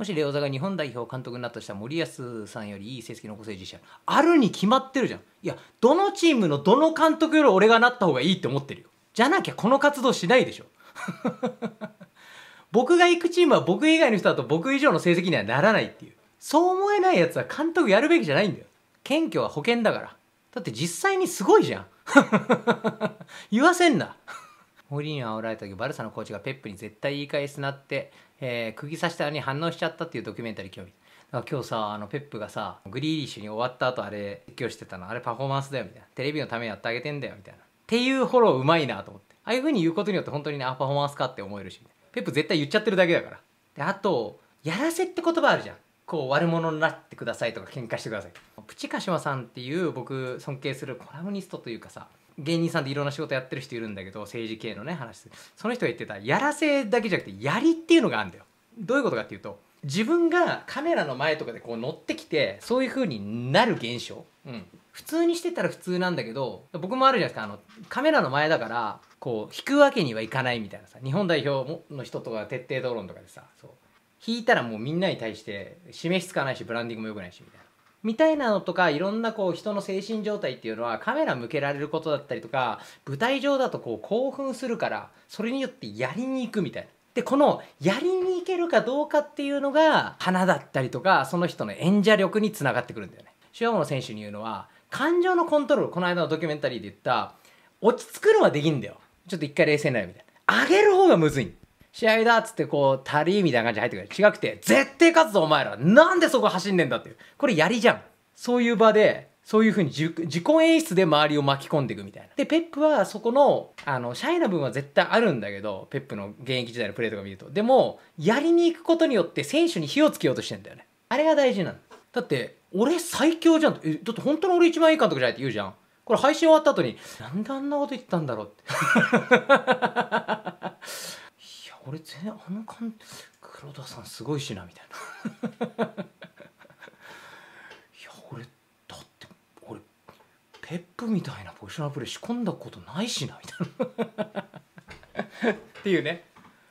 もしレオザが日本代表監督になったとしたら森保さんよりいい成績残せる自信あるに決まってるじゃんいやどのチームのどの監督より俺がなった方がいいって思ってるよじゃなきゃこの活動しないでしょ僕が行くチームは僕以外の人だと僕以上の成績にはならないっていうそう思えないやつは監督やるべきじゃないんだよ謙虚は保険だからだって実際にすごいじゃん 言わせんなモーリーニョ煽られた時バルサのコーチがペップに絶対言い返すなって、えー、釘刺したのに反応しちゃったっていうドキュメンタリー興味だから今日さあのペップがさグリーリッシュに終わった後あれ説教してたのあれパフォーマンスだよみたいなテレビのためにやってあげてんだよみたいなっていうフォローうまいなと思ってああいう風に言うことによって本当にねあパフォーマンスかって思えるしペップ絶対言っちゃってるだけだからであとやらせって言葉あるじゃんこう悪者になってくださいとか喧嘩してくださいプチカシマさんっていう僕尊敬するコラムニストというかさ芸人さんでいろんな仕事やってる人いるんだけど政治系のね話その人が言ってたやらせだけじゃなくてやりっていうのがあるんだよどういうことかっていうと自分がカメラの前とかでこう乗ってきてそういう風になる現象、うん、普通にしてたら普通なんだけど僕もあるじゃないですかあのカメラの前だからこう引くわけにはいかないみたいなさ日本代表の人とか徹底討論とかでさそう引いたらもうみんなに対して示しつかないしブランディングも良くないしみたいなみたいなのとかいろんなこう人の精神状態っていうのはカメラ向けられることだったりとか舞台上だとこう興奮するからそれによってやりに行くみたいな。でこのやりに行けるかどうかっていうのが花だったりとかその人の演者力につながってくるんだよね。塩本選手に言うのは感情のコントロールこの間のドキュメンタリーで言った落ち着くのはできんだよちょっと一回冷静になるみたいな上げる方がむずい試合だっつってこう、足りみたいな感じで入ってくる。違くて、絶対勝つぞお前らなんでそこ走んねんだっていう。これやりじゃん。そういう場で、そういうふうに自己演出で周りを巻き込んでいくみたいな。で、ペップはそこの、あの、シャイな部分は絶対あるんだけど、ペップの現役時代のプレーとか見ると。でも、やりに行くことによって選手に火をつけようとしてんだよね。あれが大事なの。だって、俺最強じゃんえ、だって本当の俺一番いい監督じゃないって言うじゃん。これ配信終わった後に、なんであんなこと言ったんだろうって。俺全あの感黒田さんすごいしなみたいな いや俺だって俺ペップみたいなポジショナアプレー仕込んだことないしなみたいな っていうね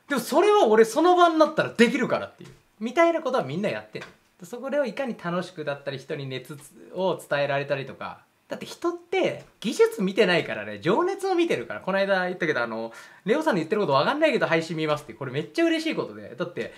でもそれは俺その場になったらできるからっていうみたいなことはみんなやってるそこではいかに楽しくだったり人に熱を伝えられたりとかだって人って技術見てないからね、情熱を見てるから、この間言ったけど、あの、レオさんの言ってることわかんないけど配信見ますって、これめっちゃ嬉しいことで。だって、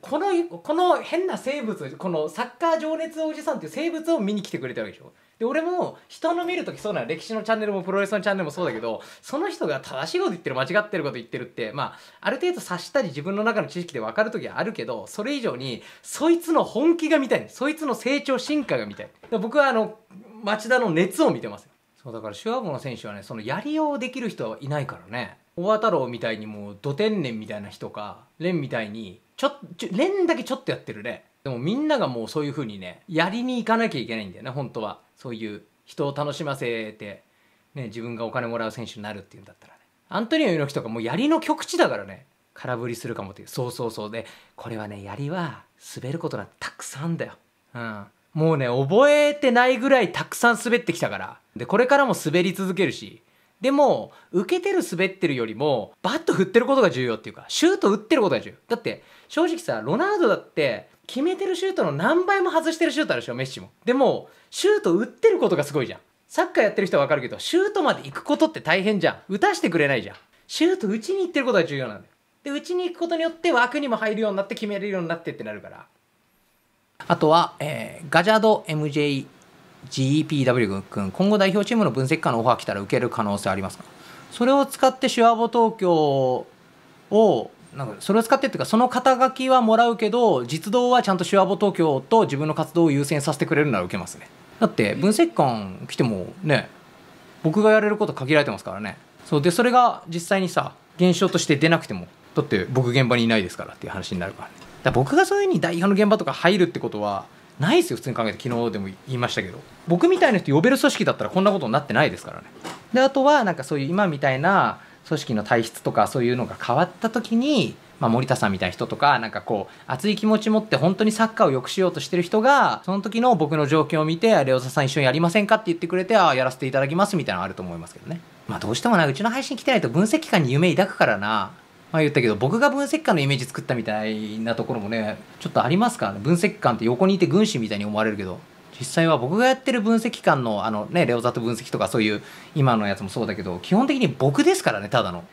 この、この変な生物、このサッカー情熱おじさんっていう生物を見に来てくれたわけでしょ。で俺も人の見るときそうなの歴史のチャンネルもプロレスのチャンネルもそうだけどその人が正しいこと言ってる間違ってること言ってるってまあある程度察したり自分の中の知識で分かる時はあるけどそれ以上にそいつの本気が見たいそいつの成長進化が見たい僕はあの町田の熱を見てますそうだからシュワボの選手はねそのやりようできる人はいないからね大和太郎みたいにもう土天然みたいな人か蓮みたいにちょちょ蓮だけちょっとやってるねでもみんながもうそういう風にねやりに行かなきゃいけないんだよね本当はそういう人を楽しませて、ね、自分がお金もらう選手になるっていうんだったらねアントニオ猪木とかもう槍の極地だからね空振りするかもっていうそうそうそうでこれはね槍は滑ることなんてたくさんだよ、うん、もうね覚えてないぐらいたくさん滑ってきたからでこれからも滑り続けるしでも受けてる滑ってるよりもバット振ってることが重要っていうかシュート打ってることが重要だって正直さロナウドだって決めてるシュートの何倍も外してるシュートあるでしょメッシもでもシュート打ってることがすごいじゃんサッカーやってる人は分かるけどシュートまで行くことって大変じゃん打たしてくれないじゃんシュート打ちに行ってることが重要なんだよで打ちに行くことによって枠にも入るようになって決めれるようになってってなるからあとは、えー、ガジャード MJ GEPW 君今後代表チームの分析官のオファー来たら受ける可能性ありますかそれを使って手話ボ東京をなんかそれを使ってっていうかその肩書きはもらうけど実動はちゃんと手話簿東京と自分の活動を優先させてくれるなら受けますねだって分析官来てもね僕がやれること限られてますからねそうでそれが実際にさ現象として出なくてもだって僕現場にいないですからっていう話になるから,、ね、だ僕がそういうふうに代表の現場とか入るってことはないですよ普通に考えて昨日でも言いましたけど僕みたいな人呼べる組織だったらこんなことになってないですからねであとはなんかそういう今みたいな組織の体質とかそういうのが変わった時に、まあ、森田さんみたいな人とかなんかこう熱い気持ち持って本当にサッカーを良くしようとしてる人がその時の僕の状況を見て「レオザさん一緒にやりませんか?」って言ってくれて「ああやらせていただきます」みたいなのあると思いますけどね。まあ、どうしてもなうちの配信来てないと分析官に夢抱くからなまあ、言ったけど僕が分析官のイメージ作ったみたいなところもねちょっとありますからね分析官って横にいて軍師みたいに思われるけど実際は僕がやってる分析官のあの、ね、レオザット分析とかそういう今のやつもそうだけど基本的に僕ですからねただの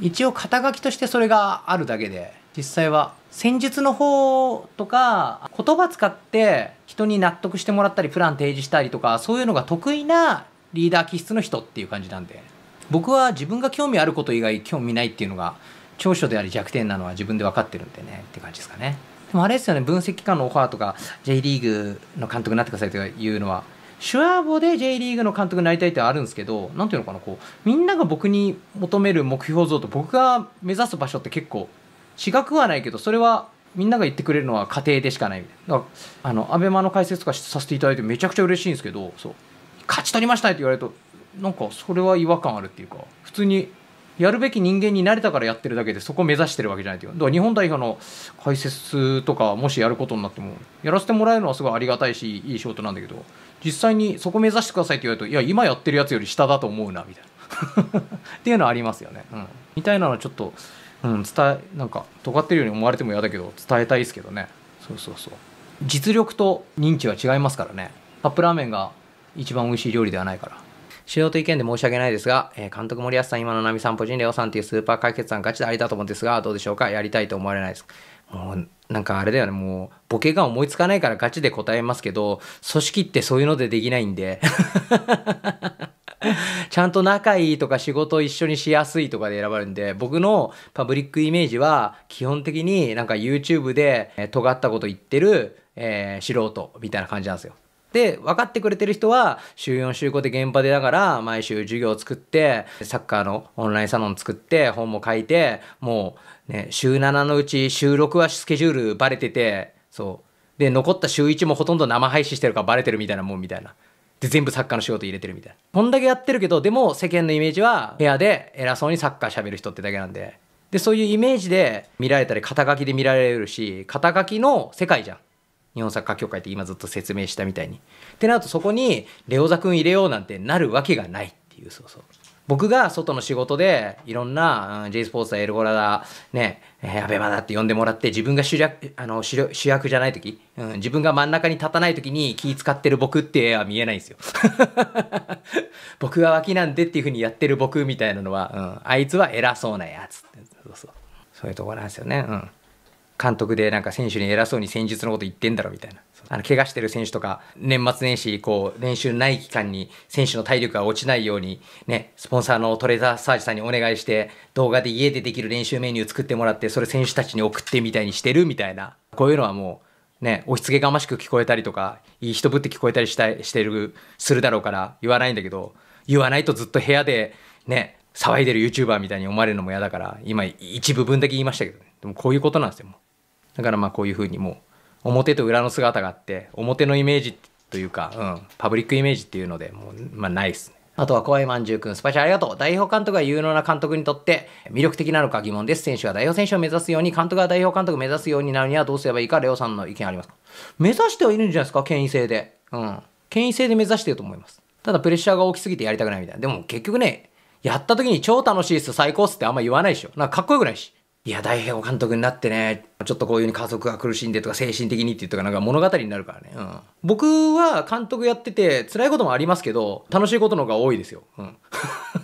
一応肩書きとしてそれがあるだけで実際は戦術の方とか言葉使って人に納得してもらったりプラン提示したりとかそういうのが得意なリーダー気質の人っていう感じなんで僕は自分が興味あること以外興味ないっていうのが長所であり弱点なのは自分で分かってるんでねって感じですかね。でもあれですよね、分析官のオファーとか、J リーグの監督になってくださいというのは、手話簿で J リーグの監督になりたいってあるんですけど、なんていうのかな、こう、みんなが僕に求める目標像と僕が目指す場所って結構違くはないけど、それはみんなが言ってくれるのは家庭でしかないみたいな。だから、あの、アベマの解説とかさせていただいてめちゃくちゃ嬉しいんですけど、そう、勝ち取りましたって言われると、なんかそれは違和感あるっていうか、普通にやるべき人間になれたからやってるだけでそこを目指してるわけじゃないというだから日本代表の解説とかもしやることになってもやらせてもらえるのはすごいありがたいしいい仕事なんだけど実際にそこ目指してくださいって言われるといや今やってるやつより下だと思うなみたいな っていうのはありますよね、うん、みたいなのはちょっと、うん、伝えなんか尖ってるように思われても嫌だけど伝えたいですけどねそうそうそう実力と認知は違いますからねカップラーメンが一番美味しい料理ではないから素人意見で申し訳ないですが、えー、監督森保さん、今の波ポジ人、レオさんっていうスーパー解決さんガチでありだと思うんですが、どうでしょうかやりたいと思われないです。もう、なんかあれだよね、もう、ボケが思いつかないからガチで答えますけど、組織ってそういうのでできないんで。ちゃんと仲いいとか仕事一緒にしやすいとかで選ばれるんで、僕のパブリックイメージは基本的になんか YouTube で尖ったこと言ってる、えー、素人みたいな感じなんですよ。で、分かってくれてる人は、週4、週5で現場でだから、毎週授業を作って、サッカーのオンラインサロン作って、本も書いて、もう、ね、週7のうち、週6はスケジュールバレてて、そう。で、残った週1もほとんど生配信してるからバレてるみたいなもんみたいな。で、全部サッカーの仕事入れてるみたいな。こんだけやってるけど、でも世間のイメージは、部屋で偉そうにサッカーしゃべる人ってだけなんで。で、そういうイメージで見られたり、肩書きで見られるし、肩書きの世界じゃん。日本サッカー協会って今ずっと説明したみたいに。ってなるとそこにレオザ君入れようなんてなるわけがないっていうそうそう。僕が外の仕事でいろんな、うん、J スポーツだエルゴラだねえアベマだって呼んでもらって自分が主役あの主役じゃない時、うん、自分が真ん中に立たない時に気使ってる僕って絵は見えないんですよ 僕は脇なんでっていうふうにやってる僕みたいなのは、うん、あいつは偉そうなやつそうそうそういうとこなんですよねうん監督でなんか選手に偉そうに戦術のこと言ってんだろみたいな。あの怪我してる選手とか年末年始こう練習ない期間に選手の体力が落ちないようにねスポンサーのトレーザーサージさんにお願いして動画で家でできる練習メニュー作ってもらってそれ選手たちに送ってみたいにしてるみたいなこういうのはもうね押しつけがましく聞こえたりとかいい人ぶって聞こえたりしたしてるするだろうから言わないんだけど言わないとずっと部屋でね騒いでる YouTuber みたいに思われるのも嫌だから今一部分だけ言いましたけどねでもこういうことなんですよだからまあこういうふうにもう表と裏の姿があって表のイメージというか、うん、パブリックイメージっていうのでもう、まあ、ないですね。あとは怖いまんじゅうくん、スパチャありがとう。代表監督が有能な監督にとって魅力的なのか疑問です。選手が代表選手を目指すように、監督が代表監督を目指すようになるにはどうすればいいか、レオさんの意見ありますか目指してはいるんじゃないですか、権威性で。うん。権威性で目指してると思います。ただプレッシャーが大きすぎてやりたくないみたいな。でも結局ね、やった時に超楽しいっす、最高っすってあんま言わないでしょ。なんかかっこよくないし。いや、大平監督になってね、ちょっとこういう風に家族が苦しんでとか、精神的にって言ったかなんか物語になるからね。うん、僕は監督やってて、辛いこともありますけど、楽しいことの方が多いですよ。うん、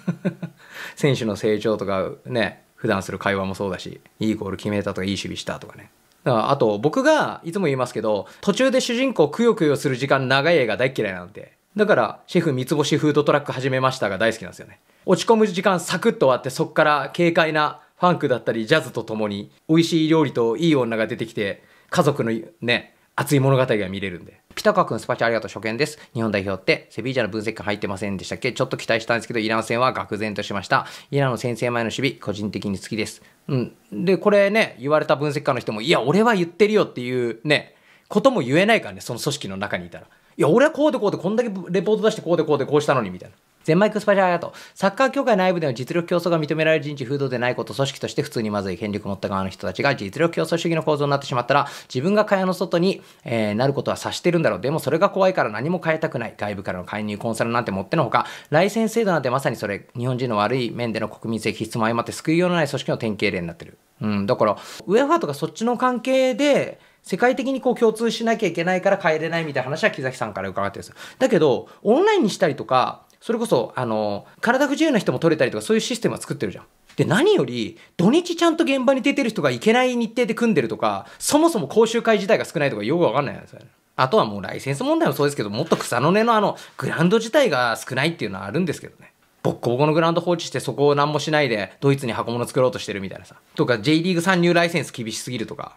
選手の成長とか、ね、普段する会話もそうだし、いいゴール決めたとか、いい守備したとかね。だからあと、僕がいつも言いますけど、途中で主人公くよくよする時間長い映画大嫌いなんで。だから、シェフ三つ星フードトラック始めましたが大好きなんですよね。落ち込む時間サクッと終わって、そっから軽快なファンクだったりジャズとともに美味しい料理といい女が出てきて家族のね熱い物語が見れるんで。ピタカ君スパチャありがとう初見です。日本代表ってセビージャの分析入ってませんでしたっけちょっと期待したんですけどイラン戦は愕然としました。イランの先生前の守備個人的に好きです。うん。で、これね、言われた分析家の人もいや、俺は言ってるよっていうね、ことも言えないからね、その組織の中にいたら。いや、俺はこうでこうで、こんだけレポート出してこうでこうでこうしたのにみたいな。ゼンマイクスパチャーと、サッカー協会内部での実力競争が認められる人事風土でないこと、組織として普通にまずい権力持った側の人たちが実力競争主義の構造になってしまったら、自分が蚊帳の外に、えー、なることは察してるんだろう。でもそれが怖いから何も変えたくない。外部からの介入、コンサルなんてもってのほか、ライセンス制度なんてまさにそれ、日本人の悪い面での国民性必須も相まって救いようのない組織の典型例になってる。うん、だから、ウェファーとかそっちの関係で、世界的にこう共通しなきゃいけないから変えれないみたいな話は木崎さんから伺ってるんですよ。だけど、オンラインにしたりとか、それこそ、あの、体不自由な人も取れたりとか、そういうシステムは作ってるじゃん。で、何より、土日ちゃんと現場に出てる人が行けない日程で組んでるとか、そもそも講習会自体が少ないとか、よくわかんないんですよね。あとはもうライセンス問題もそうですけど、もっと草の根のあの、グラウンド自体が少ないっていうのはあるんですけどね。ボッコボコのグラウンド放置してそこを何もしないでドイツに箱物作ろうとしてるみたいなさ。とか J リーグ参入ライセンス厳しすぎるとか。